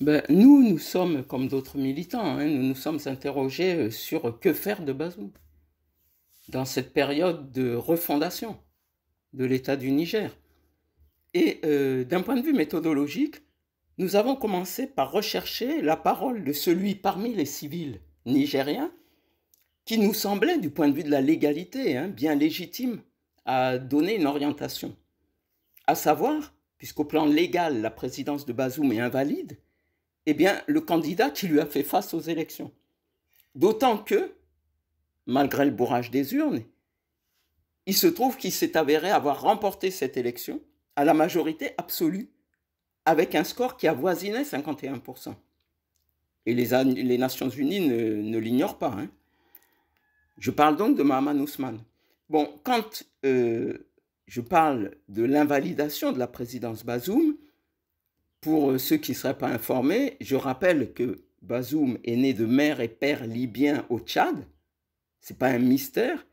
Ben, nous, nous sommes, comme d'autres militants, hein. nous nous sommes interrogés euh, sur que faire de Bazoum dans cette période de refondation de l'État du Niger. Et euh, d'un point de vue méthodologique, nous avons commencé par rechercher la parole de celui parmi les civils nigériens qui nous semblait, du point de vue de la légalité, hein, bien légitime à donner une orientation. À savoir, puisqu'au plan légal, la présidence de Bazoum est invalide, eh bien, le candidat qui lui a fait face aux élections. D'autant que, malgré le bourrage des urnes, il se trouve qu'il s'est avéré avoir remporté cette élection à la majorité absolue, avec un score qui avoisinait 51%. Et les, Nations Unies ne, l'ignorent pas. Hein. Je parle donc de Mahaman Ousmane. Bon, quand euh, je parle de l'invalidation de la présidence Bazoum, pour euh, ceux qui ne seraient pas informés, je rappelle que Bazoum est né de mère et père libyens au Tchad, c'est pas un mystère,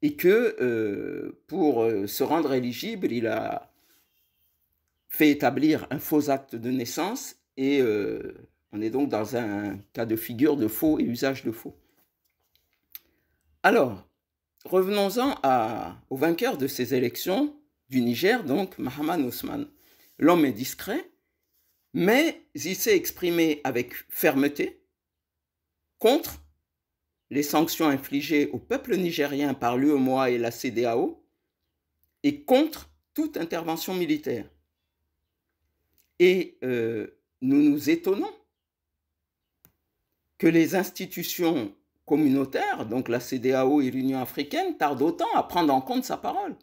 et que euh, pour euh, se rendre éligible, il a fait établir un faux acte de naissance et on est donc dans un cas de figure de faux et usage de faux. Alors, revenons-en au vainqueur de ces élections du Niger, donc Mohamed Ousmane. L'homme est discret, mais il s'est exprimé avec fermeté contre les sanctions infligées au peuple nigérien par l'UEMOA et la CDAO et contre toute intervention militaire. Et euh, nous nous étonnons que les institutions communautaires, donc la CDAO et l'Union africaine, tardent autant à prendre en compte sa parole.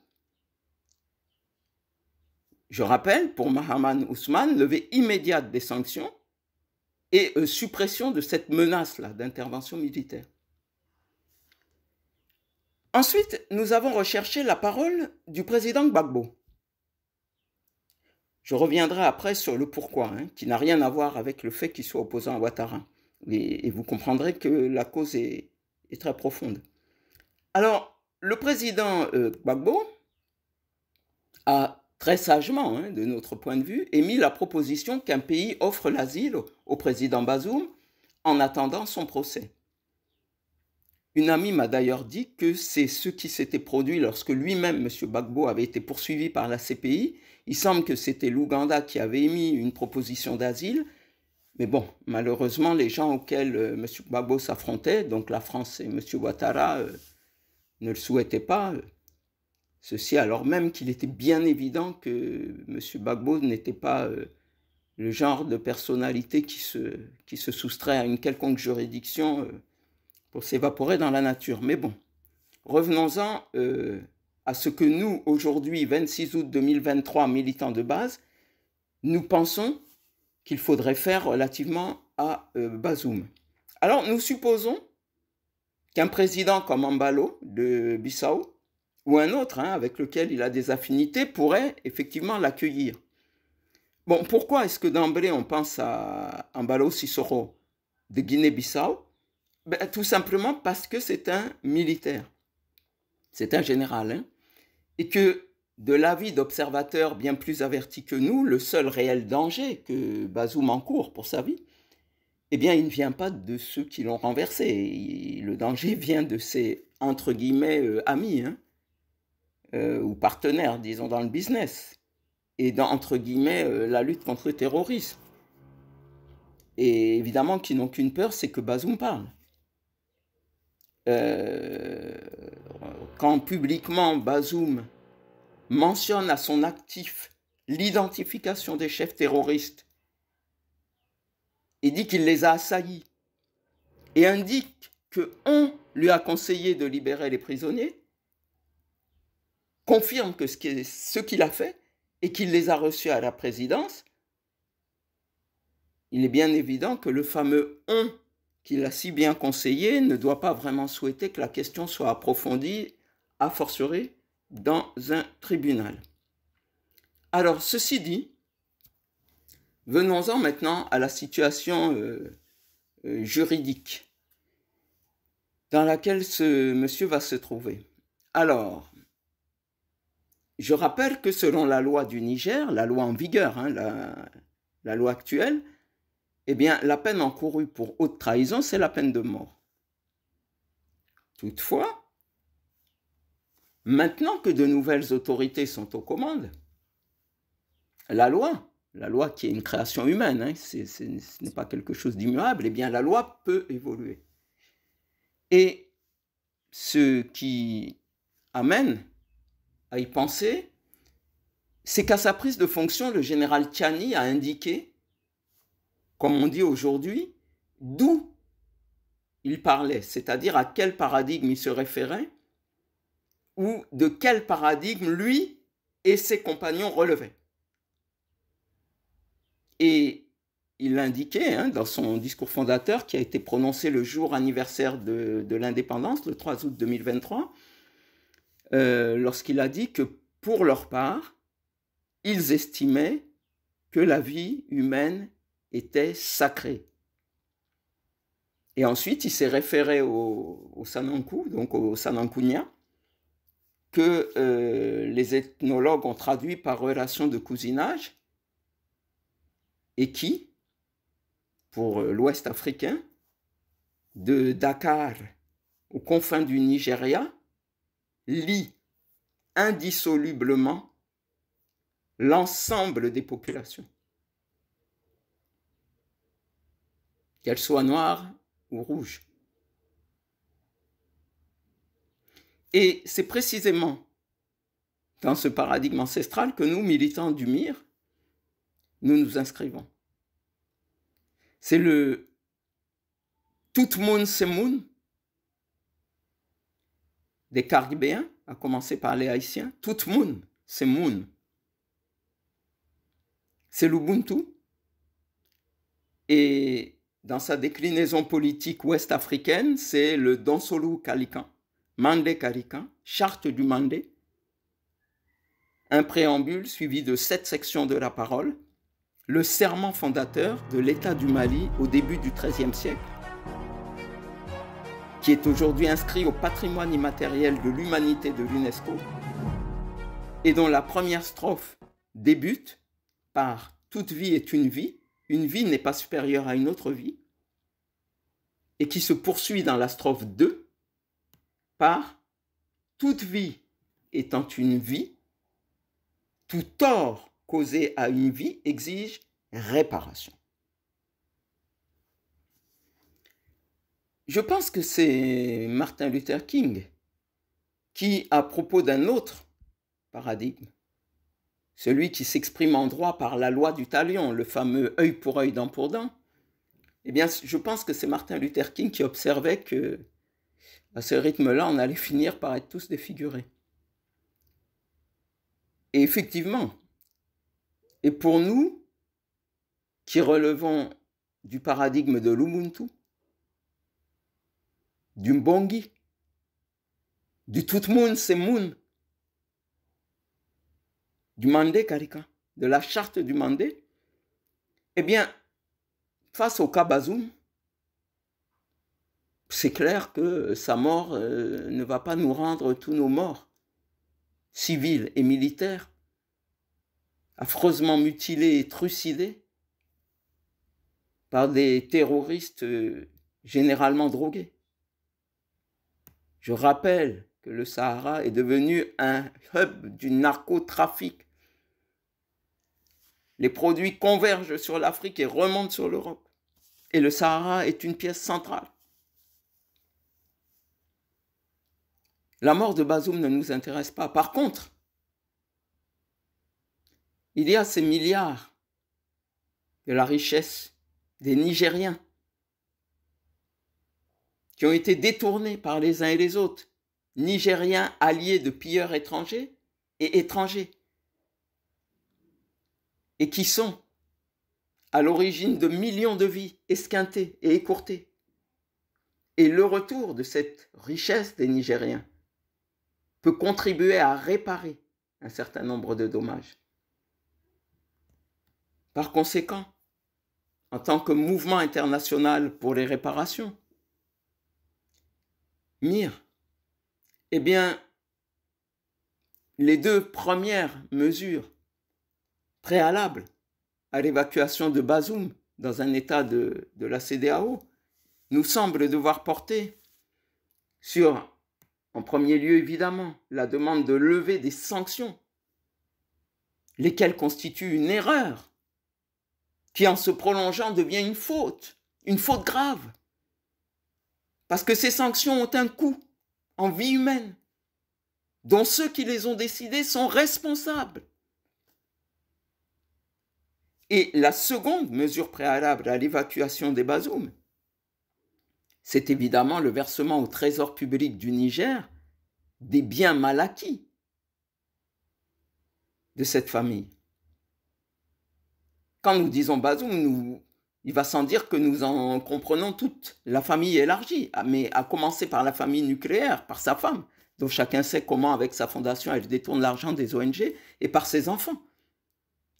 Je rappelle, pour Mahaman Ousmane, levée immédiate des sanctions et euh, suppression de cette menace-là d'intervention militaire. Ensuite, nous avons recherché la parole du président Gbagbo. Je reviendrai après sur le pourquoi, hein, qui n'a rien à voir avec le fait qu'il soit opposant à Ouattara. Et, vous comprendrez que la cause est, très profonde. Alors, le président euh, Gbagbo a très sagement hein, de notre point de vue, émis la proposition qu'un pays offre l'asile au président Bazoum en attendant son procès. Une amie m'a d'ailleurs dit que c'est ce qui s'était produit lorsque lui-même, M. Bagbo, avait été poursuivi par la CPI. Il semble que c'était l'Ouganda qui avait émis une proposition d'asile. Mais bon, malheureusement, les gens auxquels euh, M. Bagbo s'affrontait, donc la France et M. Ouattara, euh, ne le souhaitaient pas. Euh, Ceci alors même qu'il était bien évident que M. Bagbo n'était pas euh, le genre de personnalité qui se, qui se soustrait à une quelconque juridiction euh, pour s'évaporer dans la nature. Mais bon, revenons-en euh, à ce que nous, aujourd'hui, 26 août 2023, militants de base, nous pensons qu'il faudrait faire relativement à Bazoum. Alors nous supposons qu'un président comme Ambalo de Bissau ou un autre hein, avec lequel il a des affinités pourrait effectivement l'accueillir. Bon, pourquoi est-ce que d'emblée on pense à Ambalo Sissoro de Guinée-Bissau ben, Tout simplement parce que c'est un militaire, c'est un général, hein. et que de l'avis d'observateurs bien plus avertis que nous, le seul réel danger que Bazoum encourt pour sa vie, eh bien, il ne vient pas de ceux qui l'ont renversé. le danger vient de ses, entre guillemets, euh, amis. Hein. Euh, ou partenaires, disons, dans le business et dans, entre guillemets, euh, la lutte contre le terrorisme. Et évidemment, qui n'ont qu'une peur, c'est que Bazoum parle. Euh, quand publiquement Bazoum mentionne à son actif l'identification des chefs terroristes et dit qu'il les a assaillis et indique que on lui a conseillé de libérer les prisonniers, confirme que ce qu'il a fait et qu'il les a reçus à la présidence, il est bien évident que le fameux on qu'il a si bien conseillé ne doit pas vraiment souhaiter que la question soit approfondie, a fortiori, dans un tribunal. Alors, ceci dit, venons-en maintenant à la situation euh, euh, juridique dans laquelle ce monsieur va se trouver. Alors, je rappelle que selon la loi du Niger, la loi en vigueur, hein, la, loi actuelle, eh bien, la peine encourue pour haute trahison, c'est la peine de mort. Toutefois, maintenant que de nouvelles autorités sont aux commandes, la loi, la loi qui est une création humaine, hein, ce n'est pas quelque chose d'immuable, eh bien, la loi peut évoluer. Et ce qui amène y penser, c'est qu'à sa prise de fonction, le général Tchani a indiqué, comme on dit aujourd'hui, d'où il parlait, c'est-à-dire à quel paradigme il se référait, ou de quel paradigme lui et ses compagnons relevaient. Et il l'indiquait hein, dans son discours fondateur qui a été prononcé le jour anniversaire de, de l'indépendance, le 3 août 2023, euh, lorsqu'il a dit que pour leur part, ils estimaient que la vie humaine était sacrée. Et ensuite, il s'est référé au, Sanankou, donc au Sanankunia, que euh, les ethnologues ont traduit par relation de cousinage, et qui, pour euh, l'Ouest africain, de Dakar aux confins du Nigeria, lie indissolublement l'ensemble des populations, qu'elles soient noires ou rouges. Et c'est précisément dans ce paradigme ancestral que nous, militants du MIR, nous nous inscrivons. C'est le tout monde, c'est monde des Caribéens, à commencer par les Haïtiens. Tout le monde, c'est monde. C'est l'Ubuntu. Et dans sa déclinaison politique ouest-africaine, c'est le Donsolu Kalikan, Mandé Kalikan, charte du Mandé, un préambule suivi de sept sections de la parole, le serment fondateur de l'État du Mali au début du XIIIe siècle qui est aujourd'hui inscrit au patrimoine immatériel de l'humanité de l'UNESCO, et dont la première strophe débute par Toute vie est une vie, une vie n'est pas supérieure à une autre vie, et qui se poursuit dans la strophe 2 par Toute vie étant une vie, tout tort causé à une vie exige réparation. Je pense que c'est Martin Luther King qui, à propos d'un autre paradigme, celui qui s'exprime en droit par la loi du talion, le fameux œil pour œil, dent pour dent, eh bien, je pense que c'est Martin Luther King qui observait que, à ce rythme-là, on allait finir par être tous défigurés. Et effectivement, et pour nous, qui relevons du paradigme de l'Ubuntu, du Mbongi, du c'est moun, du Mandé Karika, de la charte du Mandé, eh bien, face au Kabazoum, c'est clair que sa mort euh, ne va pas nous rendre tous nos morts, civils et militaires, affreusement mutilés et trucidés par des terroristes euh, généralement drogués. Je rappelle que le Sahara est devenu un hub du narcotrafic. Les produits convergent sur l'Afrique et remontent sur l'Europe. Et le Sahara est une pièce centrale. La mort de Bazoum ne nous intéresse pas. Par contre, il y a ces milliards de la richesse des Nigériens qui ont été détournés par les uns et les autres, Nigériens alliés de pilleurs étrangers et étrangers, et qui sont à l'origine de millions de vies esquintées et écourtées, et le retour de cette richesse des Nigériens peut contribuer à réparer un certain nombre de dommages. Par conséquent, en tant que mouvement international pour les réparations, eh bien, les deux premières mesures préalables à l'évacuation de Bazoum dans un état de, de la CDAO nous semblent devoir porter sur, en premier lieu évidemment, la demande de lever des sanctions, lesquelles constituent une erreur qui en se prolongeant devient une faute, une faute grave. Parce que ces sanctions ont un coût en vie humaine, dont ceux qui les ont décidées sont responsables. Et la seconde mesure préalable à l'évacuation des Bazoum, c'est évidemment le versement au trésor public du Niger des biens mal acquis de cette famille. Quand nous disons Bazoum, nous il va sans dire que nous en comprenons toute La famille élargie, ah, mais à commencer par la famille nucléaire, par sa femme, dont chacun sait comment, avec sa fondation, elle détourne l'argent des ONG, et par ses enfants,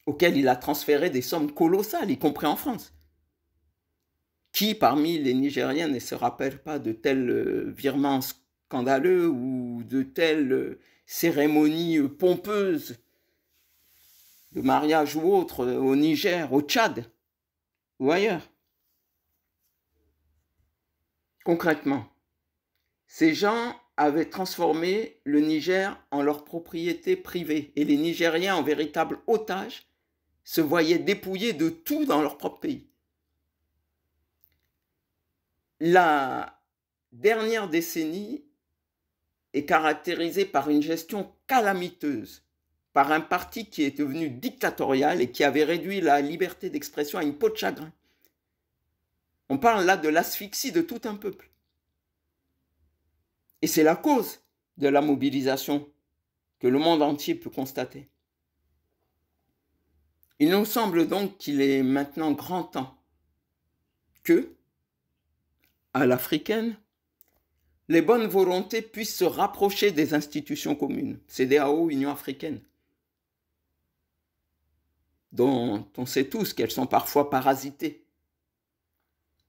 auxquels il a transféré des sommes colossales, y compris en France. Qui parmi les Nigériens ne se rappelle pas de tels euh, virements scandaleux ou de telles euh, cérémonies euh, pompeuses de mariage ou autre au Niger, au Tchad ou ailleurs. Concrètement, ces gens avaient transformé le Niger en leur propriété privée et les Nigériens en véritables otages se voyaient dépouillés de tout dans leur propre pays. La dernière décennie est caractérisée par une gestion calamiteuse par un parti qui est devenu dictatorial et qui avait réduit la liberté d'expression à une peau de chagrin. On parle là de l'asphyxie de tout un peuple. Et c'est la cause de la mobilisation que le monde entier peut constater. Il nous semble donc qu'il est maintenant grand temps que, à l'africaine, les bonnes volontés puissent se rapprocher des institutions communes, CDAO, Union africaine, dont on sait tous qu'elles sont parfois parasitées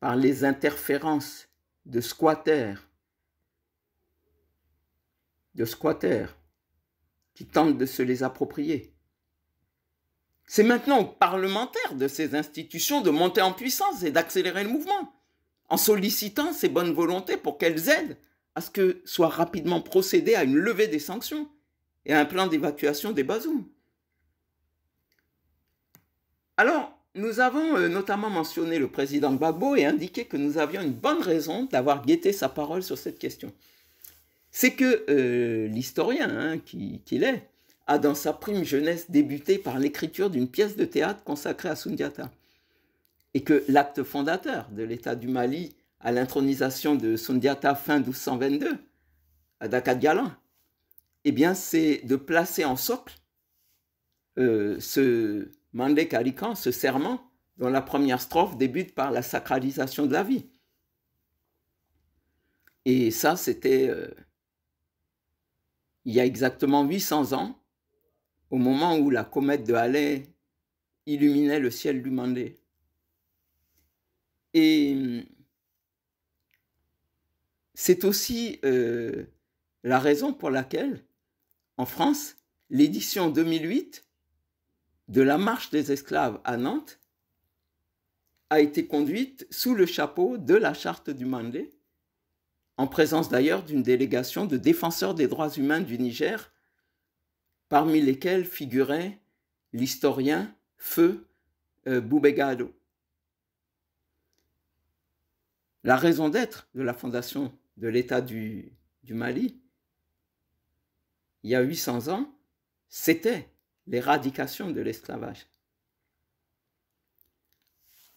par les interférences de squatters, de squatters qui tentent de se les approprier. C'est maintenant aux parlementaires de ces institutions de monter en puissance et d'accélérer le mouvement, en sollicitant ces bonnes volontés pour qu'elles aident à ce que soit rapidement procédé à une levée des sanctions et à un plan d'évacuation des Bazoum. Alors, nous avons euh, notamment mentionné le président Gbagbo et indiqué que nous avions une bonne raison d'avoir guetté sa parole sur cette question. C'est que euh, l'historien hein, qu'il est a dans sa prime jeunesse débuté par l'écriture d'une pièce de théâtre consacrée à Sundiata. Et que l'acte fondateur de l'État du Mali à l'intronisation de Sundiata fin 1222 à Dakar eh bien c'est de placer en socle euh, ce, Mandé Carican, ce serment, dont la première strophe débute par la sacralisation de la vie. Et ça, c'était euh, il y a exactement 800 ans, au moment où la comète de Halley illuminait le ciel du Mandé. Et hum, c'est aussi euh, la raison pour laquelle, en France, l'édition 2008 de la marche des esclaves à Nantes a été conduite sous le chapeau de la charte du Mandé, en présence d'ailleurs d'une délégation de défenseurs des droits humains du Niger, parmi lesquels figurait l'historien Feu euh, Boubegado. La raison d'être de la fondation de l'État du, du Mali, il y a 800 ans, c'était l'éradication de l'esclavage.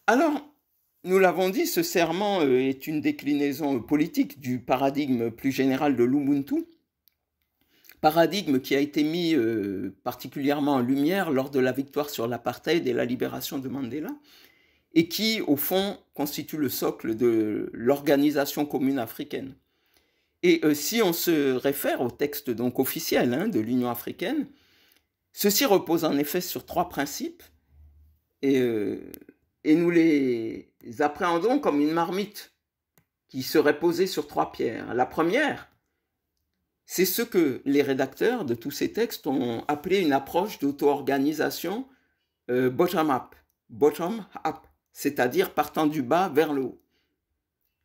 Alors, nous l'avons dit, ce serment euh, est une déclinaison politique du paradigme plus général de l'Ubuntu, paradigme qui a été mis euh, particulièrement en lumière lors de la victoire sur l'apartheid et la libération de Mandela, et qui, au fond, constitue le socle de l'organisation commune africaine. Et euh, si on se réfère au texte donc officiel hein, de l'Union africaine, Ceci repose en effet sur trois principes euh, et, nous les appréhendons comme une marmite qui serait posée sur trois pierres. La première, c'est ce que les rédacteurs de tous ces textes ont appelé une approche d'auto-organisation euh, bottom up cest c'est-à-dire partant du bas vers le haut.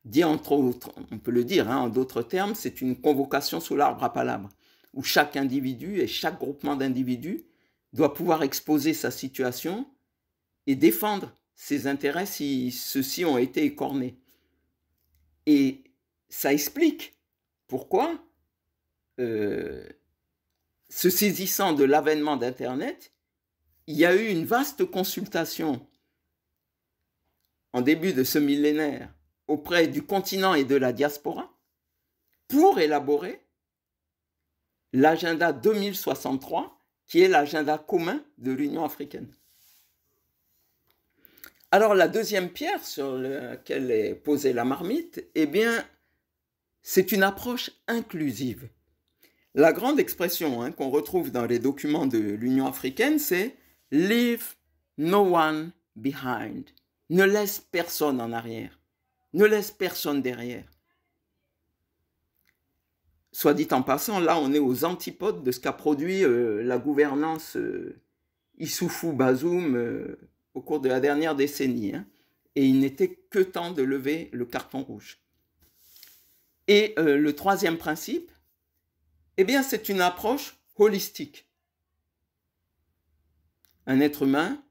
Dit entre autres, on peut le dire hein, en d'autres termes, c'est une convocation sous l'arbre à palabres où chaque individu et chaque groupement d'individus doit pouvoir exposer sa situation et défendre ses intérêts si ceux-ci ont été écornés. Et ça explique pourquoi, euh, se saisissant de l'avènement d'Internet, il y a eu une vaste consultation en début de ce millénaire auprès du continent et de la diaspora pour élaborer l'agenda 2063, qui est l'agenda commun de l'Union africaine. Alors la deuxième pierre sur laquelle est posée la marmite, eh bien, c'est une approche inclusive. La grande expression hein, qu'on retrouve dans les documents de l'Union africaine, c'est Leave no one behind. Ne laisse personne en arrière. Ne laisse personne derrière. Soit dit en passant, là on est aux antipodes de ce qu'a produit euh, la gouvernance isoufou euh, Issoufou-Bazoum euh, au cours de la dernière décennie. Hein. Et il n'était que temps de lever le carton rouge. Et le troisième principe, eh bien c'est une approche holistique. Un être humain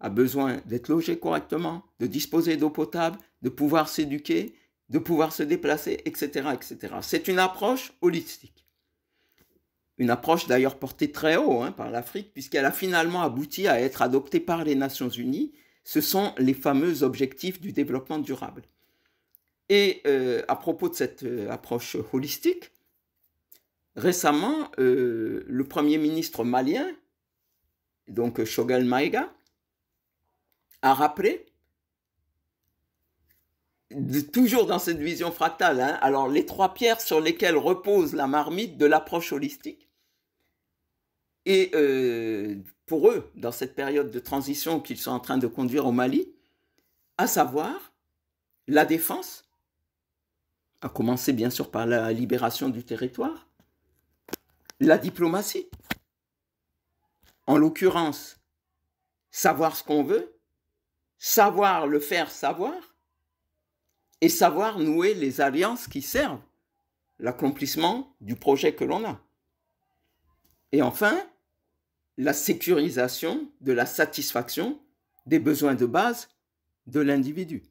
a besoin d'être logé correctement, de disposer d'eau potable, de pouvoir s'éduquer, de pouvoir se déplacer, etc. etc. C'est une approche holistique. Une approche d'ailleurs portée très haut hein, par l'Afrique, puisqu'elle a finalement abouti à être adoptée par les Nations Unies. Ce sont les fameux objectifs du développement durable. Et euh, à propos de cette euh, approche holistique, récemment, euh, le Premier ministre malien, donc Shogal Maïga, a rappelé toujours dans cette vision fractale, hein. alors les trois pierres sur lesquelles repose la marmite de l'approche holistique, et euh, pour eux, dans cette période de transition qu'ils sont en train de conduire au Mali, à savoir la défense, à commencer bien sûr par la libération du territoire, la diplomatie, en l'occurrence, savoir ce qu'on veut, savoir le faire savoir, et savoir nouer les alliances qui servent l'accomplissement du projet que l'on a. Et enfin, la sécurisation de la satisfaction des besoins de base de l'individu.